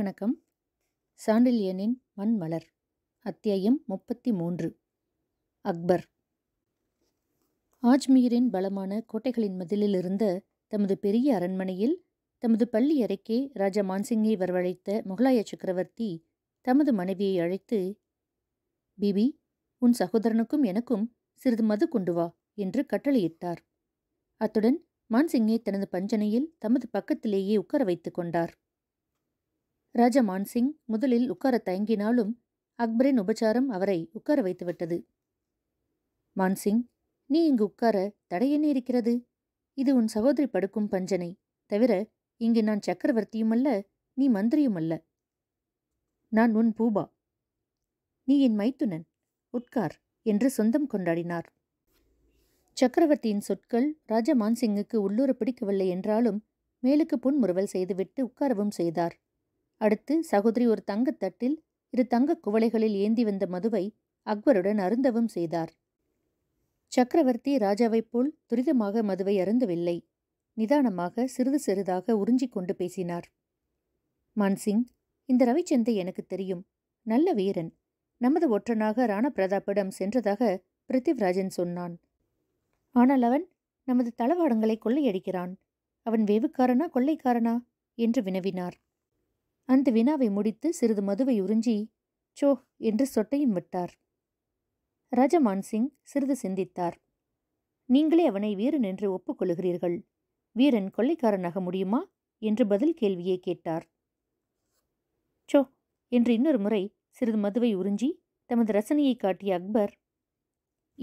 வணக்கம் சாண்டில்யனின் மண் மலர் அத்தியாயம் முப்பத்தி மூன்று அக்பர் ஆஜ்மீரின் பலமான கோட்டைகளின் மதிலிலிருந்த தமது பெரிய அரண்மனையில் தமது பள்ளி அறைக்கே ராஜா மான்சிங்கை வரவழைத்த முகலாய சக்கரவர்த்தி தமது மனைவியை அழைத்து பிபி உன் சகோதரனுக்கும் எனக்கும் சிறிது மது கொண்டு வா என்று கட்டளையிட்டார் அத்துடன் மான்சிங்கை தனது பஞ்சனையில் தமது பக்கத்திலேயே உட்கார வைத்துக் கொண்டார் ராஜா மான்சிங் முதலில் உட்கார தயங்கினாலும் அக்பரின் உபச்சாரம் அவரை உட்கார வைத்துவிட்டது மான்சிங் நீ இங்கு உட்கார தடை என்ன இருக்கிறது இது உன் சகோதரி படுக்கும் பஞ்சனை தவிர இங்கு நான் சக்கரவர்த்தியுமல்ல நீ மந்திரியுமல்ல நான் உன் பூபா நீ என் மைத்துனன் உட்கார் என்று சொந்தம் கொண்டாடினார் சக்கரவர்த்தியின் சொற்கள் ராஜா மான்சிங்குக்கு உள்ளூர பிடிக்கவில்லை என்றாலும் மேலுக்கு புன்முறுவல் செய்துவிட்டு உட்காரவும் செய்தார் அடுத்து சகோதரி ஒரு தங்கத்தட்டில் இரு தங்கக் குவளைகளில் ஏந்தி வந்த மதுவை அக்பருடன் அருந்தவும் செய்தார் சக்கரவர்த்தி ராஜாவைப் போல் துரிதமாக மதுவை அருந்தவில்லை நிதானமாக சிறிது சிறிதாக உறிஞ்சிக் கொண்டு பேசினார் மான்சிங் இந்த ரவிச்சந்தை எனக்கு தெரியும் நல்ல வீரன் நமது ஒற்றனாக பிரதாப்பிடம் சென்றதாக பிருத்திவ்ராஜன் சொன்னான் ஆனால் அவன் நமது தளவாடங்களை கொள்ளையடிக்கிறான் அவன் வேவுக்காரனா கொள்ளைக்காரனா என்று வினவினார் அந்த வினாவை முடித்து சிறிது மதுவை உறிஞ்சி சோ என்று சொட்டையும் விட்டார் ரஜமான்சிங் சிங் சிறிது சிந்தித்தார் நீங்களே அவனை வீரன் என்று ஒப்புக்கொள்கிறீர்கள் வீரன் கொள்ளைக்காரனாக முடியுமா என்று பதில் கேள்வியே கேட்டார் சோ என்று இன்னொரு முறை சிறிது மதுவை உறிஞ்சி தமது ரசனையை காட்டிய அக்பர்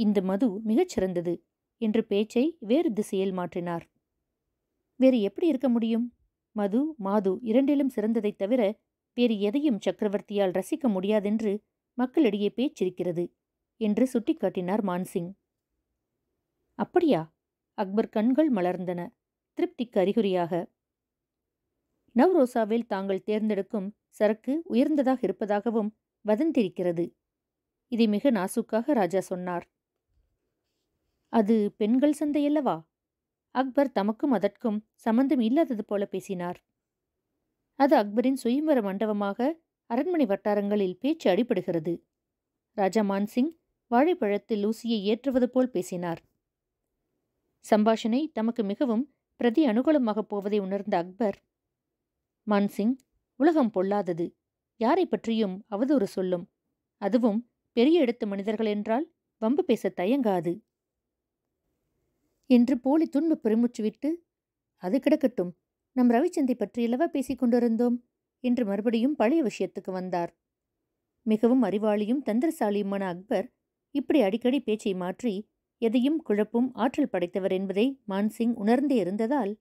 இந்த மது மிகச்சிறந்தது என்று பேச்சை வேறு திசையில் மாற்றினார் வேறு எப்படி இருக்க முடியும் மது மாது இரண்டிலும் சிறந்ததைத் தவிர வேறு எதையும் சக்கரவர்த்தியால் ரசிக்க முடியாதென்று மக்களிடையே பேச்சிருக்கிறது என்று சுட்டிக்காட்டினார் மான்சிங் அப்படியா அக்பர் கண்கள் மலர்ந்தன திருப்திக்கு அறிகுறியாக நவ்ரோசாவில் தாங்கள் தேர்ந்தெடுக்கும் சரக்கு உயர்ந்ததாக இருப்பதாகவும் வதந்திருக்கிறது இதை மிக நாசுக்காக ராஜா சொன்னார் அது பெண்கள் சந்தையல்லவா அக்பர் தமக்கும் அதற்கும் சம்பந்தம் இல்லாதது போல பேசினார் அது அக்பரின் சுயம்பர மண்டபமாக அரண்மனை வட்டாரங்களில் பேச்சு அடிபடுகிறது ராஜா மான்சிங் வாழைப்பழத்தில் லூசியை ஏற்றுவது போல் பேசினார் சம்பாஷணை தமக்கு மிகவும் பிரதி அனுகூலமாக போவதை உணர்ந்த அக்பர் மான்சிங் உலகம் பொல்லாதது யாரை பற்றியும் அவதூறு சொல்லும் அதுவும் பெரிய எடுத்த மனிதர்கள் என்றால் வம்பு பேச தயங்காது என்று போலி துன்பு பெருமுற்றுவிட்டு விட்டு அது கிடக்கட்டும் நம் ரவிச்சந்தை பற்றி அல்லவா பேசிக் கொண்டிருந்தோம் என்று மறுபடியும் பழைய விஷயத்துக்கு வந்தார் மிகவும் அறிவாளியும் தந்திரசாலியுமான அக்பர் இப்படி அடிக்கடி பேச்சை மாற்றி எதையும் குழப்பும் ஆற்றல் படைத்தவர் என்பதை மான்சிங் உணர்ந்தே இருந்ததால்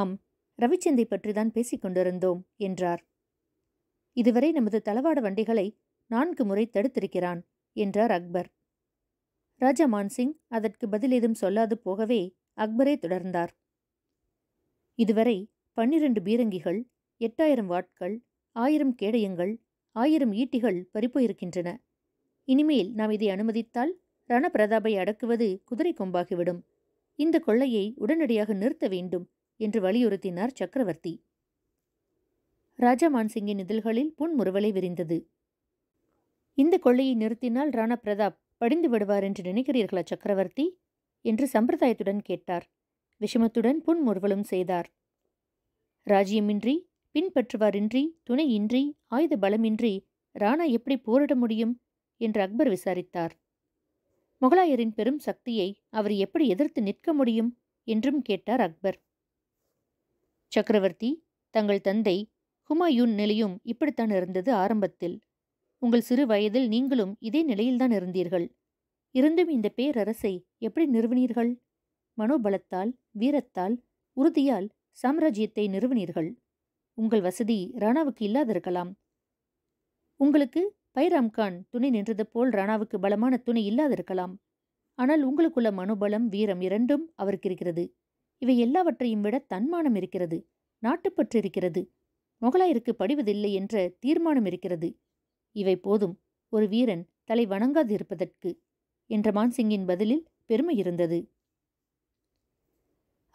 ஆம் ரவிச்சந்தை பற்றிதான் பேசிக் கொண்டிருந்தோம் என்றார் இதுவரை நமது தளவாட வண்டிகளை நான்கு முறை தடுத்திருக்கிறான் என்றார் அக்பர் ராஜா மான்சிங் அதற்கு பதில் ஏதும் சொல்லாது போகவே அக்பரே தொடர்ந்தார் இதுவரை பன்னிரண்டு பீரங்கிகள் எட்டாயிரம் வாட்கள் ஆயிரம் கேடயங்கள் ஆயிரம் ஈட்டிகள் பறிப்போயிருக்கின்றன இனிமேல் நாம் இதை அனுமதித்தால் ரணபிரதாபை அடக்குவது குதிரை கொம்பாகிவிடும் இந்த கொள்ளையை உடனடியாக நிறுத்த வேண்டும் என்று வலியுறுத்தினார் சக்கரவர்த்தி ராஜா மான்சிங்கின் இதழ்களில் புன்முறுவலை விரிந்தது இந்த கொள்ளையை நிறுத்தினால் ராணா பிரதாப் படிந்து விடுவார் என்று நினைக்கிறீர்களா சக்கரவர்த்தி என்று சம்பிரதாயத்துடன் கேட்டார் விஷமத்துடன் புன்முறுவலும் செய்தார் ராஜ்யமின்றி பின்பற்றுவாரின்றி துணையின்றி ஆயுத பலமின்றி ராணா எப்படி போரிட முடியும் என்று அக்பர் விசாரித்தார் முகலாயரின் பெரும் சக்தியை அவர் எப்படி எதிர்த்து நிற்க முடியும் என்றும் கேட்டார் அக்பர் சக்கரவர்த்தி தங்கள் தந்தை ஹுமாயூன் நிலையும் இப்படித்தான் இருந்தது ஆரம்பத்தில் உங்கள் சிறு வயதில் நீங்களும் இதே நிலையில்தான் இருந்தீர்கள் இருந்தும் இந்த பேரரசை எப்படி நிறுவினீர்கள் மனோபலத்தால் வீரத்தால் உறுதியால் சாம்ராஜ்யத்தை நிறுவினீர்கள் உங்கள் வசதி ராணாவுக்கு இல்லாதிருக்கலாம் உங்களுக்கு பைராம்கான் துணை நின்றது போல் ராணாவுக்கு பலமான துணை இல்லாதிருக்கலாம் ஆனால் உங்களுக்குள்ள மனோபலம் வீரம் இரண்டும் அவருக்கு இருக்கிறது இவை எல்லாவற்றையும் விட தன்மானம் இருக்கிறது நாட்டுப்பற்று இருக்கிறது மொகலாயிருக்கு படிவதில்லை என்ற தீர்மானம் இருக்கிறது இவை போதும் ஒரு வீரன் தலை வணங்காதிருப்பதற்கு என்ற மான்சிங்கின் பதிலில் பெருமை இருந்தது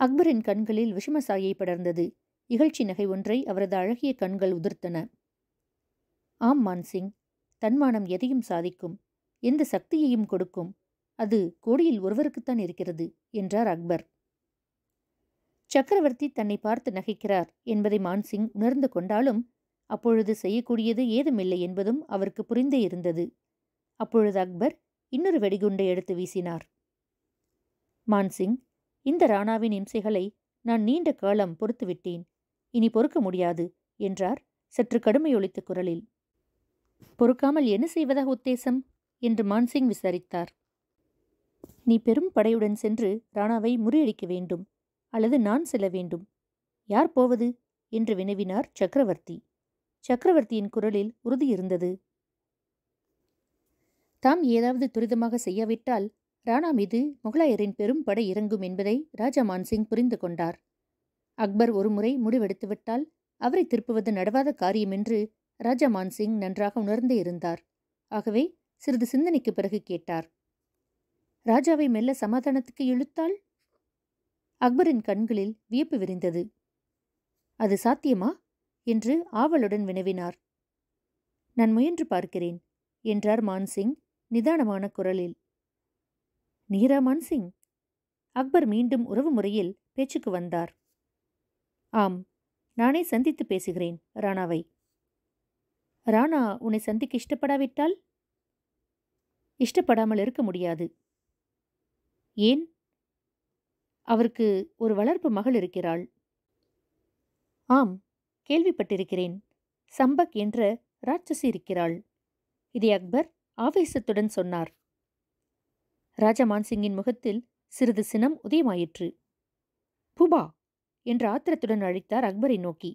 அக்பரின் கண்களில் விஷமசாயை படர்ந்தது இகழ்ச்சி நகை ஒன்றை அவரது அழகிய கண்கள் உதிர்த்தன ஆம் மான்சிங் தன்மானம் எதையும் சாதிக்கும் எந்த சக்தியையும் கொடுக்கும் அது கோடியில் ஒருவருக்குத்தான் இருக்கிறது என்றார் அக்பர் சக்கரவர்த்தி தன்னை பார்த்து நகைக்கிறார் என்பதை மான்சிங் உணர்ந்து கொண்டாலும் அப்பொழுது செய்யக்கூடியது ஏதுமில்லை என்பதும் அவருக்கு புரிந்தே இருந்தது அப்பொழுது அக்பர் இன்னொரு வெடிகுண்டை எடுத்து வீசினார் மான்சிங் இந்த ராணாவின் இம்சைகளை நான் நீண்ட காலம் பொறுத்துவிட்டேன் இனி பொறுக்க முடியாது என்றார் சற்று கடுமையொழித்த குரலில் பொறுக்காமல் என்ன செய்வதாக உத்தேசம் என்று மான்சிங் விசாரித்தார் நீ பெரும் படையுடன் சென்று ராணாவை முறியடிக்க வேண்டும் அல்லது நான் செல்ல வேண்டும் யார் போவது என்று வினவினார் சக்கரவர்த்தி சக்கரவர்த்தியின் குரலில் உறுதி இருந்தது தாம் ஏதாவது துரிதமாக செய்யவிட்டால் ராணா மீது முகலாயரின் பெரும் படை இறங்கும் என்பதை ராஜா மான்சிங் புரிந்து கொண்டார் அக்பர் ஒருமுறை முடிவெடுத்துவிட்டால் அவரை திருப்புவது நடவாத காரியம் என்று ராஜா மான்சிங் நன்றாக உணர்ந்தே இருந்தார் ஆகவே சிறிது சிந்தனைக்கு பிறகு கேட்டார் ராஜாவை மெல்ல சமாதானத்துக்கு இழுத்தாள் அக்பரின் கண்களில் வியப்பு விரிந்தது அது சாத்தியமா என்று ஆவலுடன் வினவினார் நான் முயன்று பார்க்கிறேன் என்றார் மான்சிங் நிதானமான குரலில் நீரா மான்சிங் அக்பர் மீண்டும் உறவு முறையில் பேச்சுக்கு வந்தார் ஆம் நானே சந்தித்து பேசுகிறேன் ராணாவை ராணா உன்னை சந்திக்க இஷ்டப்படாவிட்டால் இஷ்டப்படாமல் இருக்க முடியாது ஏன் அவருக்கு ஒரு வளர்ப்பு மகள் இருக்கிறாள் ஆம் கேள்விப்பட்டிருக்கிறேன் சம்பக் என்ற ராட்சசி இருக்கிறாள் இதை அக்பர் ஆவேசத்துடன் சொன்னார் ராஜா மான்சிங்கின் முகத்தில் சிறிது சினம் உதயமாயிற்று புபா என்று ஆத்திரத்துடன் அழைத்தார் அக்பரை நோக்கி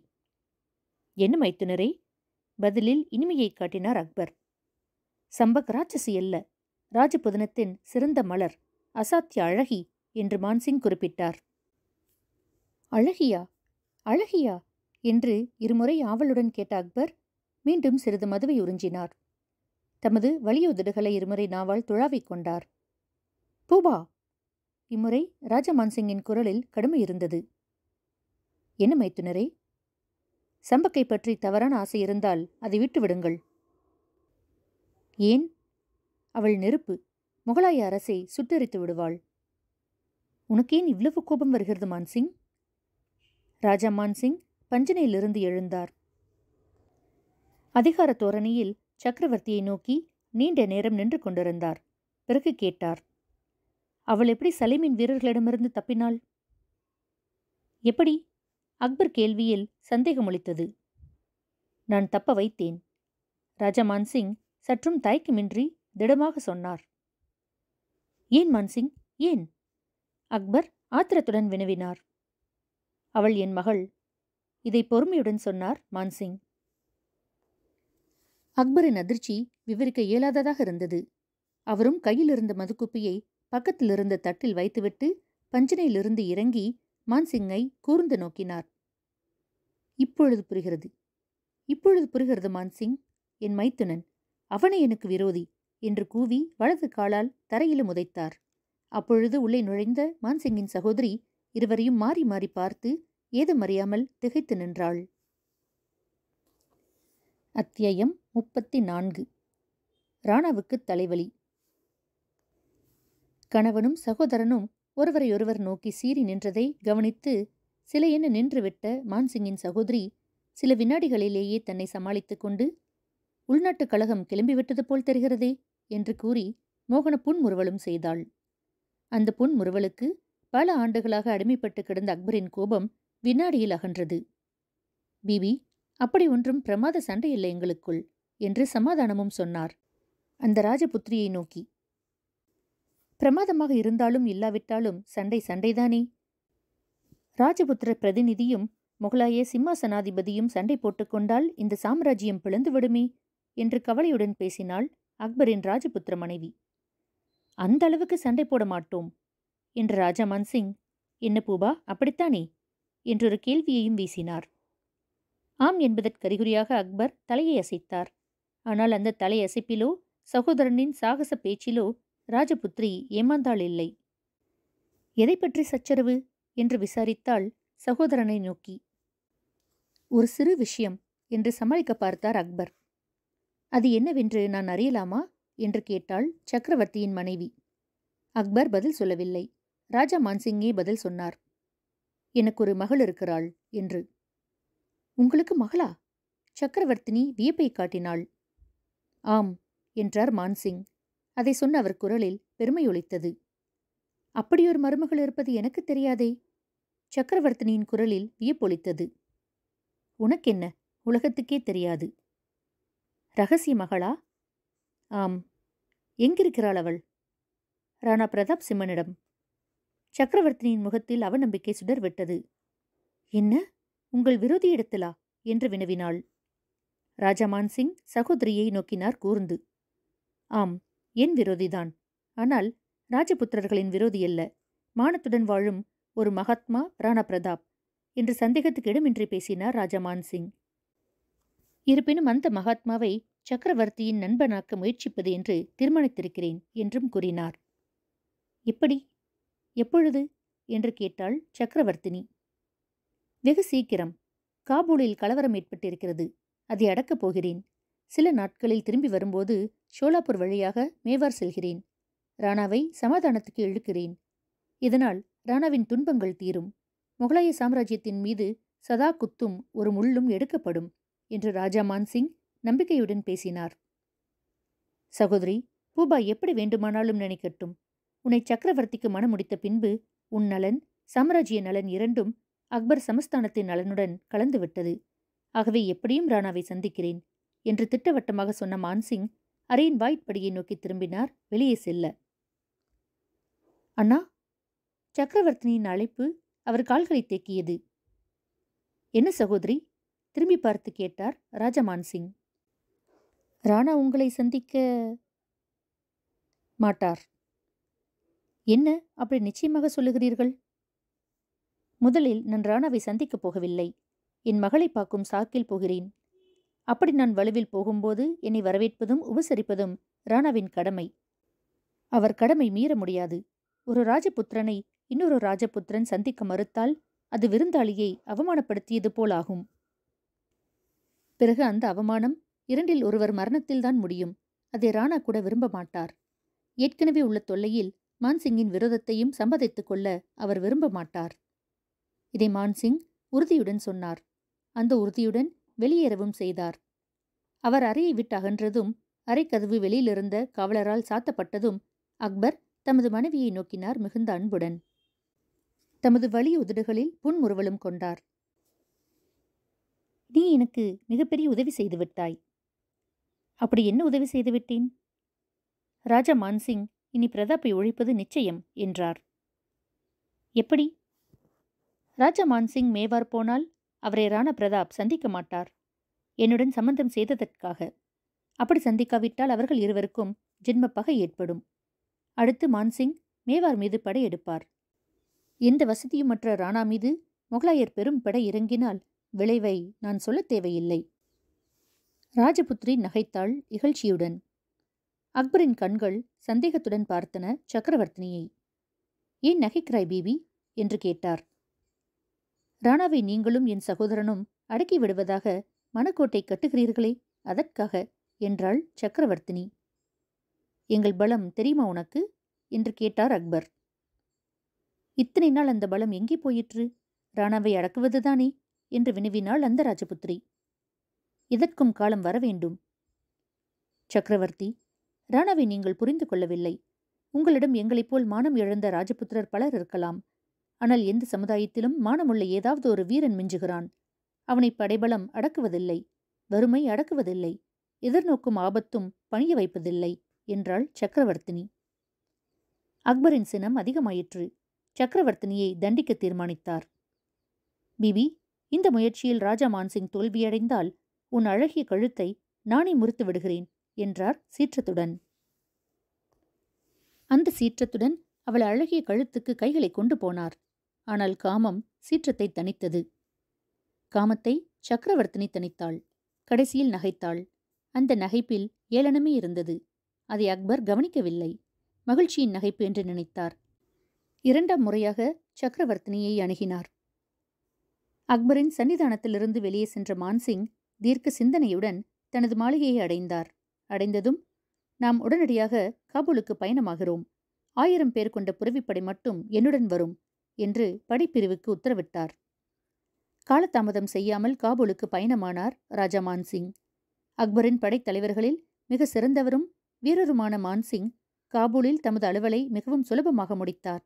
என்ன மைத்துனரே பதிலில் இனிமையை காட்டினார் அக்பர் சம்பக் ராட்சசி அல்ல ராஜபுதனத்தின் சிறந்த மலர் அசாத்திய அழகி என்று மான்சிங் குறிப்பிட்டார் அழகியா அழகியா என்று இருமுறை ஆவலுடன் கேட்ட அக்பர் மீண்டும் சிறிது மதுவை உறிஞ்சினார் தமது வலியுதடுகளை இருமுறை நாவால் துழாவிக் கொண்டார் பூபா இம்முறை ராஜமான்சிங்கின் குரலில் கடுமை இருந்தது என்ன மைத்துனரே சம்பக்கை பற்றி தவறான ஆசை இருந்தால் அதை விட்டுவிடுங்கள் ஏன் அவள் நெருப்பு முகலாய அரசை சுட்டரித்து விடுவாள் உனக்கேன் இவ்வளவு கோபம் வருகிறது மான்சிங் ராஜா மான்சிங் பஞ்சனையிலிருந்து எழுந்தார் அதிகார தோரணியில் சக்கரவர்த்தியை நோக்கி நீண்ட நேரம் நின்று கொண்டிருந்தார் பிறகு கேட்டார் அவள் எப்படி சலீமின் வீரர்களிடமிருந்து தப்பினாள் எப்படி அக்பர் கேள்வியில் சந்தேகம் ஒளித்தது நான் தப்ப வைத்தேன் ராஜா மான்சிங் சற்றும் தயக்கமின்றி திடமாக சொன்னார் ஏன் மான்சிங் ஏன் அக்பர் ஆத்திரத்துடன் வினவினார் அவள் என் மகள் இதை பொறுமையுடன் சொன்னார் மான்சிங் அக்பரின் அதிர்ச்சி விவரிக்க இயலாததாக இருந்தது அவரும் கையில் இருந்த மதுக்குப்பியை பக்கத்தில் இருந்த தட்டில் வைத்துவிட்டு பஞ்சனையிலிருந்து இறங்கி மான்சிங்கை கூர்ந்து நோக்கினார் இப்பொழுது புரிகிறது இப்பொழுது புரிகிறது மான்சிங் என் மைத்துனன் அவனை எனக்கு விரோதி என்று கூவி வலது காலால் தரையிலும் உதைத்தார் அப்பொழுது உள்ளே நுழைந்த மான்சிங்கின் சகோதரி இருவரையும் மாறி மாறி பார்த்து ஏதுமறியாமல் திகைத்து நின்றாள் அத்தியாயம் முப்பத்தி நான்கு ராணாவுக்கு தலைவலி கணவனும் சகோதரனும் ஒருவரையொருவர் நோக்கி சீறி நின்றதை கவனித்து சிலையென நின்றுவிட்ட மான்சிங்கின் சகோதரி சில வினாடிகளிலேயே தன்னை சமாளித்துக் கொண்டு உள்நாட்டுக் கழகம் கிளம்பிவிட்டது போல் தெரிகிறதே என்று கூறி மோகன புன்முறுவலும் செய்தாள் அந்த புன்முறுவலுக்கு பல ஆண்டுகளாக அடிமைப்பட்டு கிடந்த அக்பரின் கோபம் வினாடியில் அகன்றது பிபி அப்படி ஒன்றும் பிரமாத சண்டை இல்லை எங்களுக்குள் என்று சமாதானமும் சொன்னார் அந்த ராஜபுத்திரியை நோக்கி பிரமாதமாக இருந்தாலும் இல்லாவிட்டாலும் சண்டை சண்டைதானே ராஜபுத்திர பிரதிநிதியும் முகலாய சிம்மாசனாதிபதியும் சண்டை போட்டுக்கொண்டால் இந்த சாம்ராஜ்யம் பிளந்து விடுமே என்று கவலையுடன் பேசினாள் அக்பரின் ராஜபுத்திர மனைவி அந்த அளவுக்கு சண்டை போட மாட்டோம் என்று ராஜா மான்சிங் என்ன பூபா அப்படித்தானே என்றொரு கேள்வியையும் வீசினார் ஆம் என்பதற்கறிகுறியாக அக்பர் தலையை அசைத்தார் ஆனால் அந்த தலை அசைப்பிலோ சகோதரனின் சாகச பேச்சிலோ ராஜபுத்திரி ஏமாந்தாள் இல்லை எதை பற்றி சச்சரவு என்று விசாரித்தாள் சகோதரனை நோக்கி ஒரு சிறு விஷயம் என்று சமாளிக்க பார்த்தார் அக்பர் அது என்னவென்று நான் அறியலாமா என்று கேட்டாள் சக்கரவர்த்தியின் மனைவி அக்பர் பதில் சொல்லவில்லை ராஜா மான்சிங்கே பதில் சொன்னார் எனக்கு ஒரு மகள் இருக்கிறாள் என்று உங்களுக்கு மகளா சக்கரவர்த்தினி வியப்பை காட்டினாள் ஆம் என்றார் மான்சிங் அதை சொன்ன அவர் குரலில் பெருமை அப்படியொரு மருமகள் இருப்பது எனக்கு தெரியாதே சக்கரவர்த்தினியின் குரலில் வியப்பொழித்தது உனக்கென்ன உலகத்துக்கே தெரியாது ரகசிய மகளா ஆம் எங்கிருக்கிறாள் அவள் ராணா பிரதாப் சிம்மனிடம் சக்கரவர்த்தினியின் முகத்தில் அவநம்பிக்கை விட்டது என்ன உங்கள் விரோதி இடத்திலா என்று வினவினாள் ராஜாமான் சிங் சகோதரியை நோக்கினார் கூர்ந்து ஆம் என் விரோதிதான் ஆனால் ராஜபுத்திரர்களின் விரோதி அல்ல மானத்துடன் வாழும் ஒரு மகாத்மா ராணா பிரதாப் என்று சந்தேகத்துக்கு இடமின்றி பேசினார் ராஜமான் சிங் இருப்பினும் அந்த மகாத்மாவை சக்கரவர்த்தியின் நண்பனாக்க முயற்சிப்பது என்று தீர்மானித்திருக்கிறேன் என்றும் கூறினார் எப்படி எப்பொழுது என்று கேட்டாள் சக்கரவர்த்தினி வெகு சீக்கிரம் காபூலில் கலவரம் ஏற்பட்டிருக்கிறது அதை அடக்கப் போகிறேன் சில நாட்களில் திரும்பி வரும்போது சோலாப்பூர் வழியாக மேவார் செல்கிறேன் ராணாவை சமாதானத்துக்கு இழுக்கிறேன் இதனால் ராணாவின் துன்பங்கள் தீரும் முகலாய சாம்ராஜ்யத்தின் மீது சதா குத்தும் ஒரு முள்ளும் எடுக்கப்படும் என்று ராஜா மான்சிங் நம்பிக்கையுடன் பேசினார் சகோதரி பூபா எப்படி வேண்டுமானாலும் நினைக்கட்டும் உன்னை சக்கரவர்த்திக்கு மனம் முடித்த பின்பு உன் நலன் சாம்ராஜ்ய நலன் இரண்டும் அக்பர் சமஸ்தானத்தின் நலனுடன் கலந்துவிட்டது ஆகவே எப்படியும் ராணாவை சந்திக்கிறேன் என்று திட்டவட்டமாக சொன்ன மான்சிங் அரையின் வாய்ப்படியை நோக்கி திரும்பினார் வெளியே செல்ல அண்ணா சக்கரவர்த்தினியின் அழைப்பு அவர் கால்களை தேக்கியது என்ன சகோதரி திரும்பி பார்த்து கேட்டார் ராஜமான் சிங் ராணா உங்களை சந்திக்க மாட்டார் என்ன அப்படி நிச்சயமாக சொல்லுகிறீர்கள் முதலில் நான் ராணாவை சந்திக்கப் போகவில்லை என் மகளை பார்க்கும் சாக்கில் போகிறேன் அப்படி நான் வலுவில் போகும்போது என்னை வரவேற்பதும் உபசரிப்பதும் ராணாவின் கடமை அவர் கடமை மீற முடியாது ஒரு ராஜபுத்திரனை இன்னொரு ராஜபுத்திரன் சந்திக்க மறுத்தால் அது விருந்தாளியை அவமானப்படுத்தியது போலாகும் பிறகு அந்த அவமானம் இரண்டில் ஒருவர் மரணத்தில்தான் முடியும் அதை ராணா கூட விரும்ப மாட்டார் ஏற்கனவே உள்ள தொல்லையில் மான்சிங்கின் விரோதத்தையும் சம்மதித்துக் கொள்ள அவர் விரும்ப மாட்டார் இதை மான்சிங் உறுதியுடன் சொன்னார் அந்த உறுதியுடன் வெளியேறவும் செய்தார் அவர் அறையை விட்டு அகன்றதும் அரைக்கதவு வெளியிலிருந்த காவலரால் சாத்தப்பட்டதும் அக்பர் தமது மனைவியை நோக்கினார் மிகுந்த அன்புடன் தமது வலி உதடுகளில் புன்முறுவலும் கொண்டார் நீ எனக்கு மிகப்பெரிய உதவி செய்துவிட்டாய் அப்படி என்ன உதவி செய்துவிட்டேன் ராஜா மான்சிங் இனி பிரதாப்பை ஒழிப்பது நிச்சயம் என்றார் எப்படி ராஜா மான்சிங் மேவார் போனால் அவரை ராணா பிரதாப் சந்திக்க மாட்டார் என்னுடன் சம்பந்தம் செய்ததற்காக அப்படி சந்திக்காவிட்டால் அவர்கள் இருவருக்கும் ஜென்மப்பகை ஏற்படும் அடுத்து மான்சிங் மேவார் மீது படை எடுப்பார் எந்த வசதியும் மற்ற ராணா மீது முகலாயர் பெரும் படை இறங்கினால் விளைவை நான் சொல்ல தேவையில்லை ராஜபுத்திரி நகைத்தாள் இகழ்ச்சியுடன் அக்பரின் கண்கள் சந்தேகத்துடன் பார்த்தன சக்கரவர்த்தினியை ஏன் நகைக்கிறாய் பீபி என்று கேட்டார் ராணாவை நீங்களும் என் சகோதரனும் அடக்கி விடுவதாக மணக்கோட்டை கட்டுகிறீர்களே அதற்காக என்றாள் சக்கரவர்த்தினி எங்கள் பலம் தெரியுமா உனக்கு என்று கேட்டார் அக்பர் இத்தனை நாள் அந்த பலம் எங்கே போயிற்று ராணாவை அடக்குவதுதானே என்று வினவினாள் அந்த ராஜபுத்திரி இதற்கும் காலம் வர வேண்டும் சக்கரவர்த்தி ராணாவை நீங்கள் புரிந்து கொள்ளவில்லை உங்களிடம் எங்களைப் போல் மானம் இழந்த ராஜபுத்திரர் பலர் இருக்கலாம் ஆனால் எந்த சமுதாயத்திலும் மானமுள்ள ஏதாவது ஒரு வீரன் மிஞ்சுகிறான் அவனை படைபலம் அடக்குவதில்லை வறுமை அடக்குவதில்லை எதிர்நோக்கும் ஆபத்தும் பணிய வைப்பதில்லை என்றாள் சக்கரவர்த்தினி அக்பரின் சினம் அதிகமாயிற்று சக்கரவர்த்தினியை தண்டிக்க தீர்மானித்தார் பிபி இந்த முயற்சியில் ராஜா மான்சிங் தோல்வியடைந்தால் உன் அழகிய கழுத்தை நானே முறித்து விடுகிறேன் என்றார் சீற்றத்துடன் அந்த சீற்றத்துடன் அவள் அழகிய கழுத்துக்கு கைகளை கொண்டு போனார் ஆனால் காமம் சீற்றத்தை தனித்தது காமத்தை சக்கரவர்த்தினி தனித்தாள் கடைசியில் நகைத்தாள் அந்த நகைப்பில் ஏளனமே இருந்தது அதை அக்பர் கவனிக்கவில்லை மகிழ்ச்சியின் நகைப்பு என்று நினைத்தார் இரண்டாம் முறையாக சக்கரவர்த்தினியை அணுகினார் அக்பரின் சன்னிதானத்திலிருந்து வெளியே சென்ற மான்சிங் தீர்க்க சிந்தனையுடன் தனது மாளிகையை அடைந்தார் அடைந்ததும் நாம் உடனடியாக காபூலுக்கு பயணமாகிறோம் ஆயிரம் பேர் கொண்ட புறவிப்படை மட்டும் என்னுடன் வரும் என்று படைப்பிரிவுக்கு உத்தரவிட்டார் காலதாமதம் செய்யாமல் காபூலுக்கு பயணமானார் ராஜா மான்சிங் அக்பரின் படைத்தலைவர்களில் மிக சிறந்தவரும் வீரருமான மான்சிங் காபூலில் தமது அலுவலை மிகவும் சுலபமாக முடித்தார்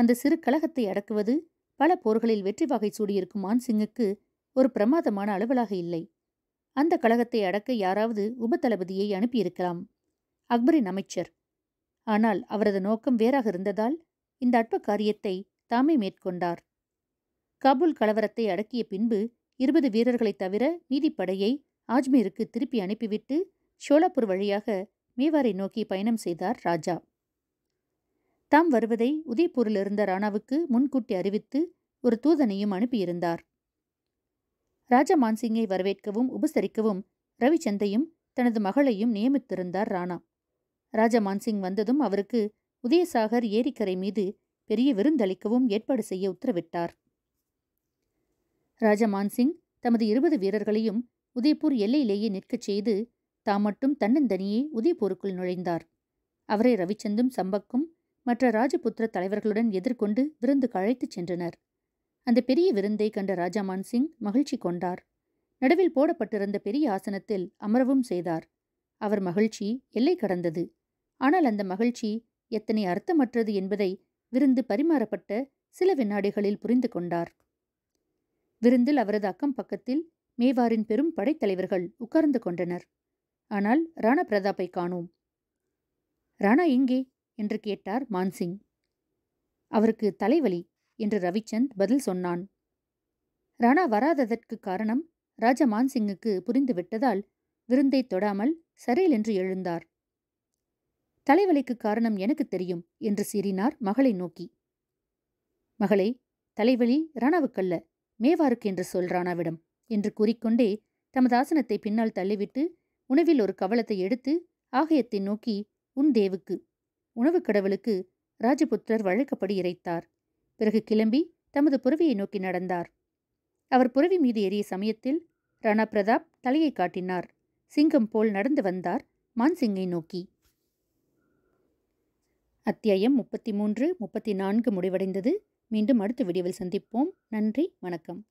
அந்த சிறு கழகத்தை அடக்குவது பல போர்களில் வெற்றி வகை சூடியிருக்கும் மான்சிங்குக்கு ஒரு பிரமாதமான அலுவலாக இல்லை அந்த கழகத்தை அடக்க யாராவது தளபதியை அனுப்பியிருக்கலாம் அக்பரின் அமைச்சர் ஆனால் அவரது நோக்கம் வேறாக இருந்ததால் இந்த அற்ப காரியத்தை தாமே மேற்கொண்டார் காபூல் கலவரத்தை அடக்கிய பின்பு இருபது வீரர்களைத் தவிர மீதிப்படையை ஆஜ்மீருக்கு திருப்பி அனுப்பிவிட்டு ஷோலாப்பூர் வழியாக மேவாரை நோக்கி பயணம் செய்தார் ராஜா தாம் வருவதை உதய்பூரிலிருந்த ராணாவுக்கு முன்கூட்டி அறிவித்து ஒரு தூதனையும் அனுப்பியிருந்தார் ராஜமான்சிங்கை வரவேற்கவும் உபசரிக்கவும் ரவிச்சந்தையும் தனது மகளையும் நியமித்திருந்தார் ராணா ராஜமான்சிங் வந்ததும் அவருக்கு உதயசாகர் ஏரிக்கரை மீது பெரிய விருந்தளிக்கவும் ஏற்பாடு செய்ய உத்தரவிட்டார் ராஜமான்சிங் தமது இருபது வீரர்களையும் உதய்பூர் எல்லையிலேயே நிற்கச் செய்து தாம் மட்டும் தன்னந்தனியே உதய்பூருக்குள் நுழைந்தார் அவரை ரவிச்சந்தும் சம்பக்கும் மற்ற ராஜபுத்திர தலைவர்களுடன் எதிர்கொண்டு விருந்து கழைத்துச் சென்றனர் அந்த பெரிய விருந்தை கண்ட ராஜா மான்சிங் மகிழ்ச்சி கொண்டார் நடுவில் போடப்பட்டிருந்த பெரிய ஆசனத்தில் அமரவும் செய்தார் அவர் மகிழ்ச்சி எல்லை கடந்தது ஆனால் அந்த மகிழ்ச்சி எத்தனை அர்த்தமற்றது என்பதை விருந்து பரிமாறப்பட்ட சில வினாடிகளில் புரிந்து கொண்டார் விருந்தில் அவரது அக்கம் பக்கத்தில் மேவாரின் பெரும் படைத்தலைவர்கள் உட்கார்ந்து கொண்டனர் ஆனால் ராணா பிரதாப்பை காணோம் ராணா எங்கே என்று கேட்டார் மான்சிங் அவருக்கு தலைவலி என்று ரவிச்சந்த் பதில் சொன்னான் ராணா வராததற்கு காரணம் ராஜா சிங்குக்கு புரிந்துவிட்டதால் விருந்தை தொடாமல் சரியில் என்று எழுந்தார் தலைவலிக்கு காரணம் எனக்கு தெரியும் என்று சீறினார் மகளை நோக்கி மகளே தலைவலி ராணாவுக்கல்ல மேவாருக்கு என்று சொல் ராணாவிடம் என்று கூறிக்கொண்டே தமது ஆசனத்தை பின்னால் தள்ளிவிட்டு உணவில் ஒரு கவலத்தை எடுத்து ஆகையத்தை நோக்கி உன் தேவுக்கு உணவுக் கடவுளுக்கு ராஜபுத்திரர் வழக்கப்படி இறைத்தார் பிறகு கிளம்பி தமது புறவியை நோக்கி நடந்தார் அவர் புறவி மீது ஏறிய சமயத்தில் ராணா பிரதாப் தலையை காட்டினார் சிங்கம் போல் நடந்து வந்தார் மான்சிங்கை நோக்கி அத்தியாயம் முப்பத்தி மூன்று முப்பத்தி நான்கு முடிவடைந்தது மீண்டும் அடுத்த வீடியோவில் சந்திப்போம் நன்றி வணக்கம்